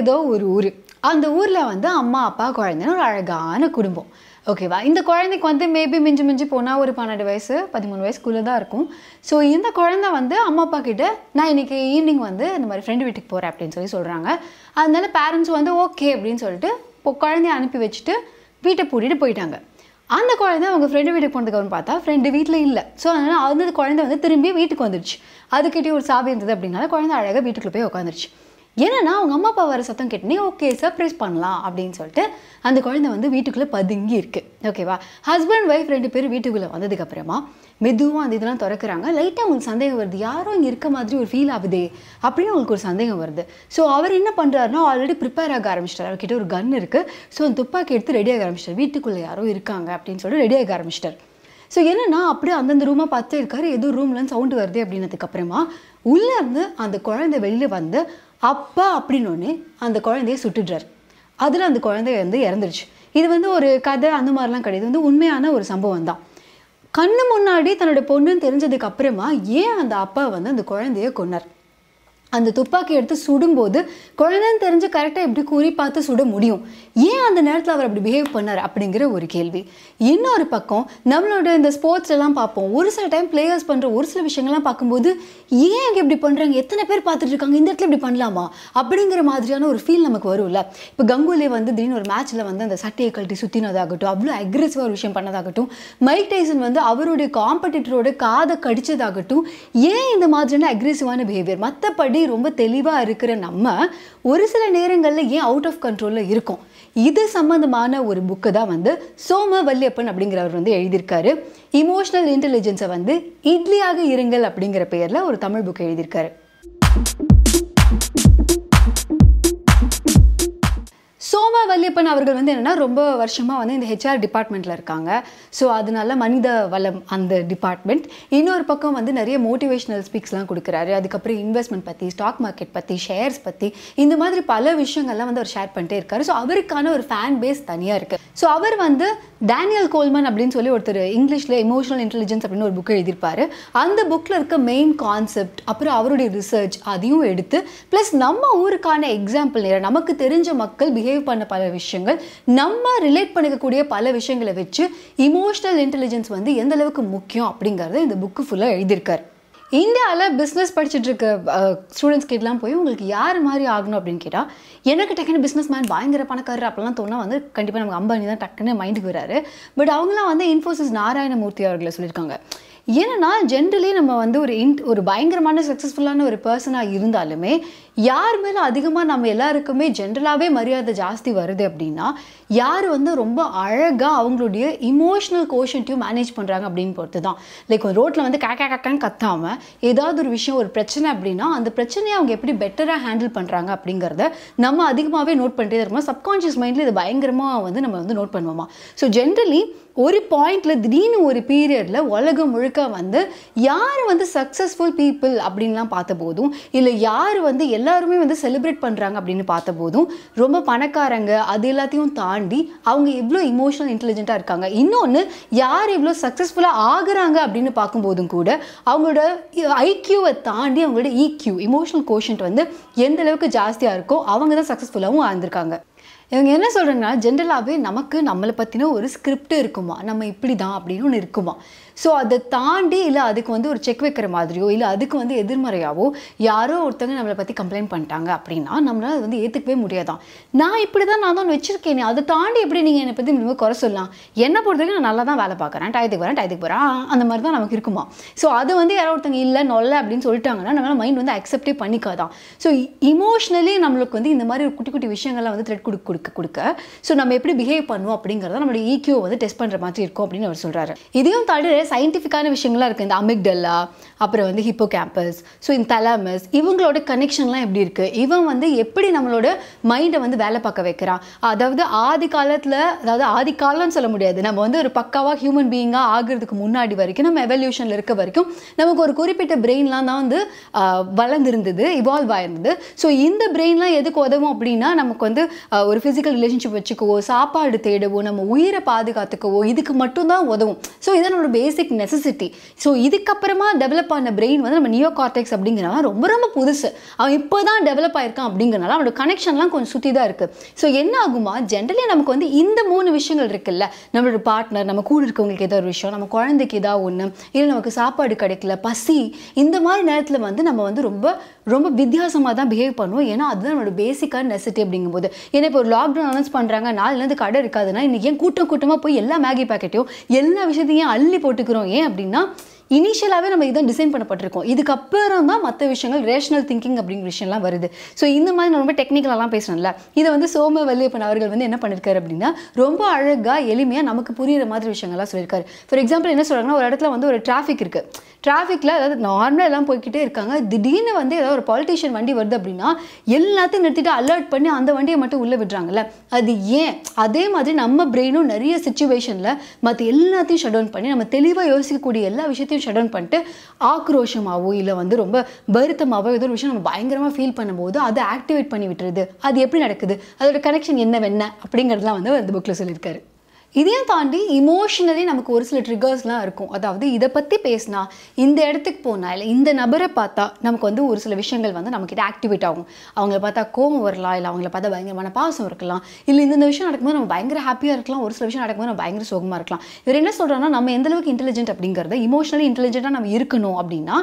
ஏதோ ஒரு ஊர் அந்த ஊரில் வந்து அம்மா அப்பா குழந்தைன்னு ஒரு அழகான குடும்பம் ஓகேவா இந்த குழந்தைக்கு வந்து மேபி மிஞ்சி மிஞ்சி போனால் ஒரு பன்னெண்டு வயசு பதிமூணு வயசுக்குள்ளே தான் இருக்கும் ஸோ இந்த குழந்தை வந்து அம்மா அப்பா கிட்ட நான் இன்றைக்கி ஈவினிங் வந்து இந்த மாதிரி ஃப்ரெண்டு வீட்டுக்கு போகிறேன் அப்படின்னு சொல்லி சொல்கிறாங்க அதனால பேரண்ட்ஸ் வந்து ஓகே அப்படின்னு சொல்லிட்டு இப்போ குழந்தைய அனுப்பி வச்சுட்டு வீட்டை பூட்டிட்டு போயிட்டாங்க அந்த குழந்தை அவங்க ஃப்ரெண்டு வீட்டுக்கு போனதுக்கு பார்த்தா ஃப்ரெண்டு வீட்டில் இல்லை ஸோ அதனால் அந்த குழந்தை வந்து திரும்பி வீட்டுக்கு வந்துடுச்சு அதுக்கிட்டே ஒரு சாவி இருந்தது அப்படின்னால குழந்தை அழகாக வீட்டுக்குள்ளே போய் உட்காந்துருச்சு ஏன்னா அவங்க அம்மா அப்பா வர சத்தம் கேட்டனே ஓகே சர்ப்ரைஸ் பண்ணலாம் அப்படின்னு சொல்லிட்டு அந்த குழந்தை வந்து வீட்டுக்குள்ளே பதுங்கி இருக்கு ஓகேவா ஹஸ்பண்ட் ஒய்ஃப் ரெண்டு பேரும் வீட்டுக்குள்ளே வந்ததுக்கப்புறமா மெதுவாக அந்த இதெல்லாம் திறக்கிறாங்க லைட்டாக உங்களுக்கு சந்தேகம் வருது யாரோ இங்கே இருக்க மாதிரி ஒரு ஃபீல் ஆகுதே அப்படின்னு அவங்களுக்கு ஒரு சந்தேகம் வருது ஸோ அவர் என்ன பண்ணுறாருன்னா ஆல்ரெடி ப்ரிப்பேர் ஆக ஆரம்பிச்சிட்டார் அவர்கிட்ட ஒரு கன் இருக்குது ஸோ அந்த துப்பாக்கி எடுத்து ரெடி ஆக ஆரம்பிச்சிட்டார் வீட்டுக்குள்ளே யாரோ இருக்காங்க அப்படின்னு சொல்லிட்டு ரெடியாக ஆரம்பிச்சிட்டார் ஸோ என்னென்னா அப்படியே அந்தந்த ரூமாக பார்த்து இருக்காரு எதுவும் ரூம்லன்னு சவுண்டு வருது அப்படின்னதுக்கப்புறமா உள்ளேருந்து அந்த குழந்தை வெளியில் வந்து அப்பா அப்படின்னொன்னே அந்த குழந்தைய சுட்டுடுறார் அதில் அந்த குழந்தை வந்து இறந்துருச்சு இது வந்து ஒரு கதை அந்த மாதிரிலாம் கிடையாது வந்து உண்மையான ஒரு சம்பவம் தான் கண்ணு முன்னாடி தன்னோட பொண்ணுன்னு தெரிஞ்சதுக்கு அப்புறமா ஏன் அந்த அப்பா வந்து அந்த குழந்தைய கொன்னார் அந்த துப்பாக்கி எடுத்து சுடும்போது குழந்தைன்னு தெரிஞ்சு கரெக்டாக எப்படி குறி பார்த்து சுட முடியும் ஏன் அந்த நேரத்தில் அவர் அப்படி பிஹேவ் பண்ணார் அப்படிங்கிற ஒரு கேள்வி இன்னொரு பக்கம் நம்மளோட இந்த ஸ்போர்ட்ஸ் எல்லாம் பார்ப்போம் ஒரு சில டைம் பிளேயர்ஸ் பண்ணுற ஒரு சில விஷயங்கள்லாம் பார்க்கும்போது ஏன் அங்கே இப்படி பண்ணுறாங்க எத்தனை பேர் பார்த்துட்டு இருக்காங்க இந்த இடத்துல இப்படி பண்ணலாமா அப்படிங்கிற மாதிரியான ஒரு ஃபீல் நமக்கு வரும்ல இப்போ கங்குலி வந்து திடீர்னு ஒரு மேட்ச்சில் வந்து அந்த சட்டையை கழட்டி சுற்றினதாகட்டும் அவ்வளோ அக்ரெசிவாக ஒரு விஷயம் பண்ணதாகட்டும் மைக் டைசன் வந்து அவருடைய காம்படிட்டரோட காதை கடித்ததாகட்டும் ஏன் இந்த மாதிரியான அக்ரெசிவான பிஹேவியர் மற்றபடி முன்னாடி ரொம்ப தெளிவாக இருக்கிற நம்ம ஒரு சில நேரங்களில் ஏன் அவுட் ஆஃப் கண்ட்ரோலில் இருக்கும் இது சம்மந்தமான ஒரு புக்கு தான் வந்து சோம வல்லியப்பன் அப்படிங்கிறவர் வந்து எழுதியிருக்காரு இமோஷனல் இன்டெலிஜென்ஸை வந்து இட்லியாக இருங்கள் அப்படிங்கிற பெயரில் ஒரு தமிழ் புக் எழுதியிருக்காரு சோமா வல்லியப்பன் அவர்கள் வந்து என்னென்னா ரொம்ப வருஷமாக வந்து இந்த ஹெச்ஆர் டிபார்ட்மெண்ட்டில் இருக்காங்க ஸோ அதனால மனித வளம் அந்த டிபார்ட்மெண்ட் இன்னொரு பக்கம் வந்து நிறைய மோட்டிவேஷ்னல் ஸ்பீக்ஸ்லாம் கொடுக்குறாரு அதுக்கப்புறம் இன்வெஸ்ட்மெண்ட் பற்றி ஸ்டாக் மார்க்கெட் பற்றி ஷேர்ஸ் பற்றி இந்த மாதிரி பல விஷயங்கள்லாம் வந்து அவர் ஷேர் பண்ணிட்டே இருக்காரு ஸோ அவருக்கான ஒரு ஃபேன் பேஸ் தனியாக இருக்குது ஸோ அவர் வந்து டேனியல் கோல்மன் அப்படின்னு சொல்லி ஒருத்தர் இங்கிலீஷில் எமோஷனல் இன்டெலிஜென்ஸ் அப்படின்னு ஒரு புக் எழுதியிருப்பார் அந்த புக்கில் இருக்க மெயின் கான்செப்ட் அப்புறம் அவருடைய ரிசர்ச் அதையும் எடுத்து ப்ளஸ் நம்ம ஊருக்கான எக்ஸாம்பிள் நேரம் நமக்கு தெரிஞ்ச மக்கள் பிஹேவ் அச்சீவ் பண்ண பல விஷயங்கள் நம்ம ரிலேட் பண்ணிக்கக்கூடிய பல விஷயங்களை வச்சு இமோஷனல் இன்டெலிஜென்ஸ் வந்து எந்த அளவுக்கு முக்கியம் அப்படிங்கிறத இந்த புக்கு ஃபுல்லாக எழுதியிருக்காரு இந்தியாவில் பிஸ்னஸ் படிச்சுட்டு இருக்க ஸ்டூடெண்ட்ஸ் கிட்டலாம் போய் உங்களுக்கு யார் மாதிரி ஆகணும் அப்படின்னு கேட்டால் எனக்கு டக்குன்னு பிஸ்னஸ் மேன் பயங்கர பணக்காரர் அப்படிலாம் தோணால் வந்து கண்டிப்பாக நமக்கு அம்பானி தான் டக்குன்னு மைண்டுக்கு வராரு பட் அவங்களாம் வந்து இன்ஃபோசிஸ் நாராயணமூர்த்தி அவர்களை சொல்லியிருக்காங்க ஏன்னா ஜென்ரலி நம்ம வந்து ஒரு இன் ஒரு பயங்கரமான சக்ஸஸ்ஃபுல்லான ஒரு பர்சனாக இருந்தாலுமே யார் மேலே அதிகமாக நம்ம எல்லாருக்குமே ஜென்ரலாகவே மரியாதை ஜாஸ்தி வருது அப்படின்னா யார் வந்து ரொம்ப அழகாக அவங்களுடைய இமோஷனல் கோஷன்ட்டையும் மேனேஜ் பண்ணுறாங்க அப்படின்னு பொறுத்து தான் லைக் ஒரு ரோட்டில் வந்து கேக்கா கேக்கான்னு கத்தாமல் ஏதாவது ஒரு விஷயம் ஒரு பிரச்சனை அப்படின்னா அந்த பிரச்சனையை அவங்க எப்படி பெட்டராக ஹேண்டில் பண்ணுறாங்க அப்படிங்கிறத நம்ம அதிகமாகவே நோட் பண்ணிட்டே இருக்கோம் சப்கான்ஷியஸ் மைண்டில் இது பயங்கரமாக வந்து நம்ம வந்து நோட் பண்ணுவோமா ஸோ ஜென்ரலி ஒரு பாயிண்டில் திடீர்னு ஒரு பீரியடில் உலகம் முழுக்க வந்து யார் வந்து சக்ஸஸ்ஃபுல் பீப்புள் அப்படின்லாம் பார்த்த போதும் இல்லை யார் வந்து எல்லா எல்லாருமே வந்து செலிப்ரேட் பண்ணுறாங்க அப்படின்னு பார்த்த போதும் ரொம்ப பணக்காரங்க அது எல்லாத்தையும் தாண்டி அவங்க எவ்வளோ இமோஷனல் இன்டெலிஜென்ட்டாக இருக்காங்க இன்னொன்று யார் எவ்வளோ சக்ஸஸ்ஃபுல்லாக ஆகுறாங்க அப்படின்னு பார்க்கும்போதும் கூட அவங்களோட ஐக்யூவை தாண்டி அவங்களோட இக்யூ இமோஷனல் கோஷன்ட் வந்து எந்த அளவுக்கு ஜாஸ்தியாக இருக்கோ அவங்க தான் சக்ஸஸ்ஃபுல்லாகவும் ஆழ்ந்திருக்காங்க இவங்க என்ன சொல்கிறாங்கன்னா ஜென்ரலாகவே நமக்கு நம்மளை பற்றின ஒரு ஸ்கிரிப்ட் இருக்குமா நம்ம இப்படி தான் அப்படின்னு ஒன்று இருக்குமா ஸோ அதை தாண்டி இல்லை அதுக்கு வந்து ஒரு செக் வைக்கிற மாதிரியோ இல்லை அதுக்கு வந்து எதிர்மறையாவோ யாரோ ஒருத்தங்க நம்மளை பற்றி கம்ப்ளைண்ட் பண்ணிட்டாங்க அப்படின்னா நம்மளால் அது வந்து ஏற்றுக்கவே முடியாதான் நான் இப்படி தான் நான் தான் வச்சுருக்கேன் அதை தாண்டி எப்படி நீங்கள் என்னை பற்றி நம்ம குறை சொல்லலாம் என்னை பொறுத்த நான் நல்லா தான் வேலை பார்க்குறேன் டயத்துக்கு வரேன் டயத்துக்கு போகிறேன் அந்த மாதிரி தான் நமக்கு இருக்குமா ஸோ அது வந்து யாரோ ஒருத்தங்க இல்லை நொல்ல அப்படின்னு சொல்லிட்டாங்கன்னா நம்மளால் மைண்ட் வந்து அக்செப்டே பண்ணிக்காதான் ஸோ இமோஷனலி நம்மளுக்கு வந்து இந்த மாதிரி குட்டி குட்டி விஷயங்கள்லாம் வந்து த்ரெட் கொடுக்க கொடுக்க கொடுக்க ஸோ நம்ம எப்படி பிஹேவ் பண்ணுவோம் அப்படிங்கிறத நம்மளோட ஈக்கியோ e வந்து டெஸ்ட் பண்ணுற மாதிரி இருக்கும் அப்படின்னு அவர் சொல்கிறாரு இதையும் தாண்டி சயின்டிஃபிக்கான விஷயங்கள்லாம் இருக்குது இந்த அமிக்டல்லா அப்புறம் வந்து ஹிப்போ கேம்பஸ் ஸோ இந்த தலாமஸ் இவங்களோட கனெக்ஷன்லாம் எப்படி இருக்குது இவன் வந்து எப்படி நம்மளோட மைண்டை வந்து வேலை பார்க்க வைக்கிறான் அதாவது ஆதி காலத்தில் அதாவது ஆதி காலம்னு சொல்ல முடியாது நம்ம வந்து ஒரு பக்காவாக ஹியூமன் பீயிங்காக ஆகிறதுக்கு முன்னாடி வரைக்கும் நம்ம எவல்யூஷனில் இருக்க வரைக்கும் நமக்கு ஒரு குறிப்பிட்ட பிரெயின்லாம் தான் வந்து வளர்ந்துருந்தது இவால்வ் ஆயிருந்தது ஸோ இந்த பிரெயின்லாம் எதுக்கு உதவும் அப்படின்னா நமக்கு வந்து ஒரு ஃபிசிக்கல் ரிலேஷன்ஷிப் வச்சுக்கவோ சாப்பாடு தேடவோ நம்ம உயிரை பாதுகாத்துக்கவோ இதுக்கு மட்டும்தான் உதவும் ஸோ இதை நம்மளோட பேசிக் பேசிக் நெசசிட்டி ஸோ இதுக்கப்புறமா டெவலப் ஆன பிரெயின் வந்து நம்ம நியோ கார்டெக்ஸ் அப்படிங்கிறனால ரொம்ப ரொம்ப புதுசு அவன் இப்போ தான் டெவலப் ஆயிருக்கான் அப்படிங்கிறனால அவனோட கனெக்ஷன்லாம் கொஞ்சம் சுற்றி தான் இருக்குது ஸோ என்ன ஆகுமா ஜென்ரலி நமக்கு வந்து இந்த மூணு விஷயங்கள் இருக்குல்ல நம்மளோட பார்ட்னர் நம்ம கூட இருக்கவங்களுக்கு ஏதோ ஒரு விஷயம் நம்ம குழந்தைக்கு ஏதாவது ஒன்று இல்லை நமக்கு சாப்பாடு கிடைக்கல பசி இந்த மாதிரி நேரத்தில் வந்து நம்ம வந்து ரொம்ப ரொம்ப வித்தியாசமாக தான் பிஹேவ் பண்ணுவோம் ஏன்னா அதுதான் என்னோட பேசிக்கான நெசிட்டி அப்படிங்கும்போது ஏன்னா இப்போ ஒரு லாக்டவுன் அனௌன்ஸ் பண்ணுறாங்க நாலுலேருந்து கடை இருக்காதுன்னா இன்றைக்கி ஏன் கூட்டம் கூட்டமாக போய் எல்லா மேகி பேக்கெட்டையும் எல்லா விஷயத்தையும் அள்ளி போட்டுக்கிறோம் ஏன் அப்படின்னா இனிஷியலாகவே நம்ம இதான் டிசைன் பண்ணப்பட்டிருக்கோம் இதுக்கப்புறம் தான் மற்ற விஷயங்கள் ரேஷனல் திங்கிங் அப்படிங்கிற விஷயம்லாம் வருது ஸோ இந்த மாதிரி நான் ரொம்ப டெக்னிக்கலாம் பேசுகிறேன்ல இதை வந்து சோம வல்லியப்பன் அவர்கள் வந்து என்ன பண்ணியிருக்காரு அப்படின்னா ரொம்ப அழகாக எளிமையாக நமக்கு புரிகிற மாதிரி விஷயங்கள்லாம் சொல்லியிருக்காரு ஃபார் எக்ஸாம்பிள் என்ன சொல்கிறாங்கன்னா ஒரு இடத்துல வந்து ஒரு டிராஃபிக் இருக்குது டிராஃபிக்கில் அதாவது நார்மலாக எல்லாம் போய்கிட்டே இருக்காங்க திடீர்னு வந்து ஏதாவது ஒரு பாலிட்டிஷியன் வண்டி வருது அப்படின்னா எல்லாத்தையும் நிறுத்திட்டு அலர்ட் பண்ணி அந்த வண்டியை மட்டும் உள்ளே விடுறாங்கல்ல அது ஏன் அதே மாதிரி நம்ம பிரெயினும் நிறைய சுச்சுவேஷனில் மற்ற எல்லாத்தையும் ஷட் டவுன் பண்ணி நம்ம தெளிவாக யோசிக்கக்கூடிய எல்லா விஷயத்தையும் எல்லாத்தையும் ஷட் டவுன் பண்ணிட்டு ஆக்ரோஷமாகவோ இல்லை வந்து ரொம்ப வருத்தமாகவோ ஏதோ ஒரு விஷயம் நம்ம பயங்கரமாக ஃபீல் பண்ணும்போது அதை ஆக்டிவேட் பண்ணி விட்டுருது அது எப்படி நடக்குது அதோட கனெக்ஷன் என்ன வேணா அப்படிங்கிறதுலாம் வந்து அந்த புக்கில் சொல்லியிருக்காரு இதையும் தாண்டி இமோஷனலி நமக்கு ஒரு சில ட்ரிகர்ஸ்லாம் இருக்கும் அதாவது இதை பற்றி பேசினா இந்த இடத்துக்கு போனால் இல்லை இந்த நபரை பார்த்தா நமக்கு வந்து ஒரு சில விஷயங்கள் வந்து இதை ஆக்டிவேட் ஆகும் அவங்கள பார்த்தா கோவம் வரலாம் இல்லை அவங்கள பார்த்தா பயங்கரமான பாசம் இருக்கலாம் இல்லை இந்த விஷயம் நடக்கும்போது நம்ம பயங்கர ஹாப்பியாக இருக்கலாம் ஒரு சில விஷயம் நடக்கும்போது நம்ம பயங்கர சோகமாக இருக்கலாம் இவர் என்ன சொல்கிறோன்னா நம்ம எந்தளவுக்கு இன்டெலிஜென்ட் அப்படிங்கிறத இமோஷனலி இன்டெலிஜென்ட்டாக நம்ம இருக்கணும் அப்படின்னா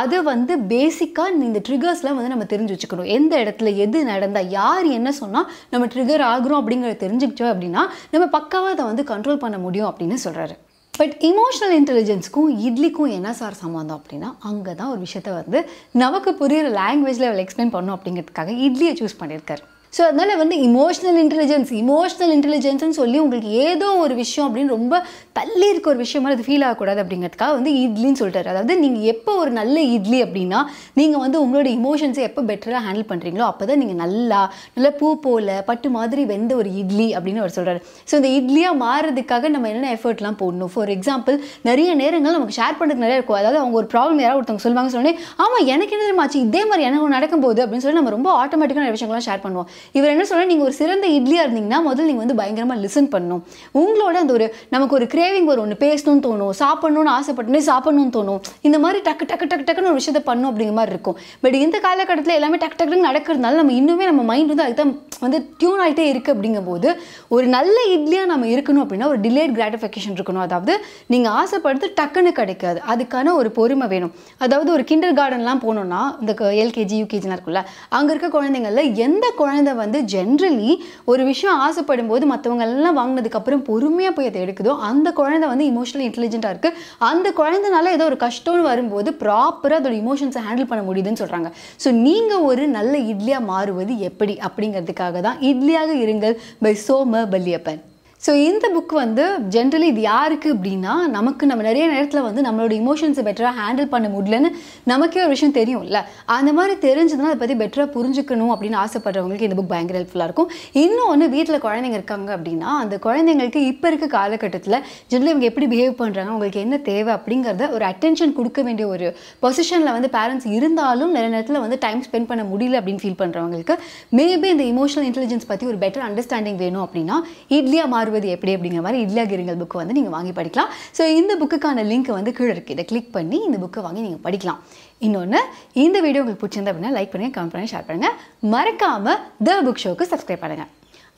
அதை வந்து பேசிக்காக இந்த ட்ரிகர்ஸ்லாம் வந்து நம்ம தெரிஞ்சு வச்சுக்கணும் எந்த இடத்துல எது நடந்தால் யார் என்ன சொன்னால் நம்ம ட்ரிகர் ஆகிறோம் அப்படிங்கிறத தெரிஞ்சுக்கிட்டோம் அப்படின்னா நம்ம பக்காவாக இமோஷன்ஸை வந்து கண்ட்ரோல் பண்ண முடியும் அப்படின்னு சொல்கிறாரு பட் இமோஷனல் இன்டெலிஜென்ஸ்க்கும் இட்லிக்கும் என்ன சார் சம்மந்தம் அப்படின்னா அங்கே தான் ஒரு விஷயத்தை வந்து நமக்கு புரியிற லாங்குவேஜில் எக்ஸ்பிளைன் பண்ணும் அப்படிங்கிறதுக்காக இட்லியை சூஸ் பண்ணியிருக்காரு ஸோ அதனால் வந்து இமோஷ்னல் இன்டெலிஜென்ஸ் இமோஷனல் இன்டெலிஜென்ஸ்னு சொல்லி உங்களுக்கு ஏதோ ஒரு விஷயம் அப்படின்னு ரொம்ப தள்ளி இருக்க ஒரு விஷயமா அது ஃபீல் ஆகக்கூடாது அப்படிங்கிறதுக்காக வந்து இட்லின்னு சொல்லிட்டாரு அதாவது நீங்கள் எப்போ ஒரு நல்ல இட்லி அப்படின்னா நீங்கள் வந்து உங்களோட இமோஷன்ஸை எப்போ பெட்டராக ஹேண்டில் பண்ணுறீங்களோ அப்போ தான் நீங்கள் நல்லா நல்லா பூ போல பட்டு மாதிரி வெந்த ஒரு இட்லி அப்படின்னு அவர் சொல்கிறார் ஸோ இந்த இட்லியாக மாறுறதுக்காக நம்ம என்னென்ன எஃபர்ட்லாம் போடணும் ஃபார் எக்ஸாம்பிள் நிறைய நேரங்கள் நமக்கு ஷேர் பண்ணுறதுக்கு நிறையா இருக்கும் அதாவது அவங்க ஒரு ப்ராப்ளம் யாராவது ஒருத்தவங்க சொல்லுவாங்க சொன்னேன் ஆமாம் எனக்கு என்ன தெரியுமாச்சு இதே மாதிரி எனக்கு நடக்கும்போது அப்படின்னு சொல்லி நம்ம ரொம்ப ஆட்டோமேட்டிக்காக நிறைய விஷயங்கள்லாம் ஷேர் பண்ணுவோம் இவர் என்ன சொல்ல நீங்கள் ஒரு சிறந்த இட்லியாக இருந்தீங்கன்னா முதல்ல நீங்கள் வந்து பயங்கரமாக லிசன் பண்ணணும் உங்களோட அந்த ஒரு நமக்கு ஒரு கிரேவிங் ஒரு ஒன்று பேசணும்னு தோணும் சாப்பிட்ணுன்னு ஆசைப்பட்டுனே சாப்பிட்ணும்னு தோணும் இந்த மாதிரி டக்கு டக்கு டக்கு டக்குன்னு ஒரு விஷயத்தை பண்ணும் அப்படிங்கிற மாதிரி இருக்கும் பட் இந்த காலகட்டத்தில் எல்லாமே டக்கு டக்குனு நடக்கிறதுனால நம்ம இன்னுமே நம்ம மைண்ட் வந்து அதுக்கு வந்து டியூன் ஆகிட்டே இருக்குது அப்படிங்கும்போது ஒரு நல்ல இட்லியாக நம்ம இருக்கணும் அப்படின்னா ஒரு டிலேட் கிராட்டிஃபிகேஷன் இருக்கணும் அதாவது நீங்கள் ஆசைப்படுத்து டக்குன்னு கிடைக்காது அதுக்கான ஒரு பொறுமை வேணும் அதாவது ஒரு கிண்டர் கார்டன்லாம் போனோம்னா இந்த எல்கேஜி யூகேஜிலாம் இருக்குல்ல அங்கே இருக்க குழந்தைங்களில் எந்த குழந்தை வந்து ஜென்ரலி ஒரு விஷயம் ஆசைப்படும் போது மற்றவங்க எல்லாம் வாங்கினதுக்கப்புறம் பொறுமையாக போய் அதை எடுக்குதோ அந்த குழந்தை வந்து இமோஷனல் இன்டெலிஜென்ட்டாக இருக்குது அந்த குழந்தைனால ஏதோ ஒரு கஷ்டம்னு வரும்போது ப்ராப்பராக அதோட இமோஷன்ஸை ஹேண்டில் பண்ண முடியுதுன்னு சொல்கிறாங்க ஸோ நீங்கள் ஒரு நல்ல இட்லியாக மாறுவது எப்படி அப்படிங்கிறதுக்காக தான் இட்லியாக இருங்கள் பை சோம பல்லியப்பன் ஸோ இந்த புக் வந்து ஜென்ரலி இது யாருக்கு அப்படின்னா நமக்கு நம்ம நிறைய நேரத்தில் வந்து நம்மளோட இமோஷன்ஸை பெட்டராக ஹேண்டில் பண்ண முடியலன்னு நமக்கே ஒரு விஷயம் தெரியும்ல அந்த மாதிரி தெரிஞ்சதுன்னா அதை பற்றி பெட்டராக புரிஞ்சுக்கணும் அப்படின்னு ஆசைப்படுறவங்களுக்கு இந்த புக் பயங்கர ஹெல்ப்ஃபுல்லாக இருக்கும் இன்னும் ஒன்று வீட்டில் குழந்தைங்க இருக்காங்க அப்படின்னா அந்த குழந்தைங்களுக்கு இப்போ இருக்க காலகட்டத்தில் ஜென்ரலி இவங்க எப்படி பிஹேவ் பண்ணுறாங்க அவங்களுக்கு என்ன தேவை அப்படிங்கிறத ஒரு அட்டென்ஷன் கொடுக்க வேண்டிய ஒரு பொசிஷனில் வந்து பேரண்ட்ஸ் இருந்தாலும் நிறைய நேரத்தில் வந்து டைம் ஸ்பெண்ட் பண்ண முடியல அப்படின்னு ஃபீல் பண்ணுறவங்களுக்கு மேபி இந்த இமோஷனல் இன்டெலிஜென்ஸ் பற்றி ஒரு பெட்டர் அண்டர்ஸ்டாண்டிங் வேணும் அப்படின்னா இட்லியாக மாறுவது வாழ்வது எப்படி அப்படிங்கிற மாதிரி இல்லகிரிங்கள் புக்கு வந்து நீங்கள் வாங்கி படிக்கலாம் ஸோ இந்த புக்குக்கான லிங்க் வந்து கீழே இருக்குது இதை கிளிக் பண்ணி இந்த புக்கை வாங்கி நீங்கள் படிக்கலாம் இன்னொன்று இந்த வீடியோ உங்களுக்கு பிடிச்சிருந்தா அப்படின்னா லைக் பண்ணுங்கள் கமெண்ட் பண்ணி ஷேர் பண்ணுங்கள் மறக்காமல் த புக் ஷோக்கு சப்ஸ்கிரைப் பண்ணுங்கள்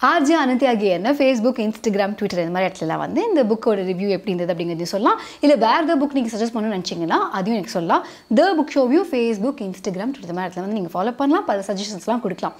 ஆர்ஜி அனந்தியாகிய என்ன ஃபேஸ்புக் இன்ஸ்டாகிராம் ட்விட்டர் இந்த மாதிரி இடத்துலலாம் வந்து இந்த புக்கோட ரிவ்யூ எப்படி இருந்தது அப்படிங்கிறது சொல்லலாம் இல்லை வேறு த புக் நீங்கள் சஜஸ்ட் பண்ணணும்னு நினச்சிங்கன்னா அதையும் எனக்கு சொல்லலாம் த புக் ஷோவியூ ஃபேஸ்புக் இன்ஸ்டாகிராம் ட்விட்டர் மாதிரி இடத்துல வந்து நீங்கள் ஃபாலோ பண்ணலாம் பல சஜஷன்ஸ்லாம் கொடுக்கலாம்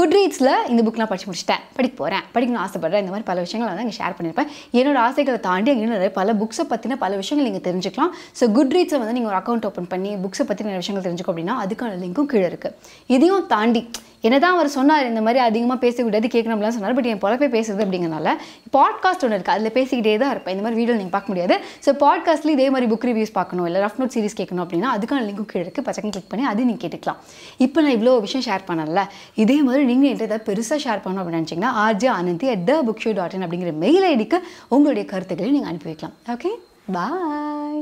குட் ரீட்ஸில் இந்த புக்லாம் படிச்சு முடிச்சிட்டேன் படிக்க போகிறேன் படிக்கணும் ஆசைப்பட்றேன் இந்த மாதிரி பல விஷயங்கள் வந்து ஷேர் பண்ணியிருப்பேன் என்னோட ஆசைகளை தாண்டி அங்கே நிறைய பல புக்ஸை பற்றின பல விஷயங்கள் நீங்கள் தெரிஞ்சுக்கலாம் ஸோ குட் ரீட்ஸை வந்து நீங்கள் ஒரு அக்கௌண்ட் ஓப்பன் பண்ணி புக்ஸை பற்றி நிறைய விஷயங்கள் தெரிஞ்சுக்கோ அப்படின்னா அதுக்கான லிங்க்கும் கீழே இருக்குது இதையும் தாண்டி என்னதான் தான் அவர் சொன்னார் இந்த மாதிரி அதிகமாக பேசக்கூடாது கேட்கணும்லாம் சொன்னார் பட் என் பொழப்பே பேசுறது அப்படிங்கிறனால பாட்காஸ்ட் ஒன்று இருக்குது அதில் பேசிக்கிட்டே தான் இருப்பேன் இந்த மாதிரி வீடியோ நீங்கள் பார்க்க முடியாது ஸோ பாட்காஸ்ட்லேயும் இதே மாதிரி புக் ரிவ்யூஸ் பார்க்கணும் இல்லை ரஃப் நோட் சீரிஸ் கேட்கணும் அப்படின்னா அதுக்கான லிங்க் கீழே இருக்குது பச்சை கிளிக் பண்ணி அது நீங்கள் கேட்டுக்கலாம் இப்போ நான் இவ்வளோ விஷயம் ஷேர் பண்ணல இதே மாதிரி நீங்கள் என்கிட்ட ஏதாவது பெருசாக ஷேர் பண்ணணும் அப்படின்னு நினச்சிங்கன்னா RJ Ananthi at the book show dot in அப்படிங்கிற மெயில் ஐடிக்கு உங்களுடைய கருத்துக்களை நீங்கள் அனுப்பி வைக்கலாம் ஓகே பாய்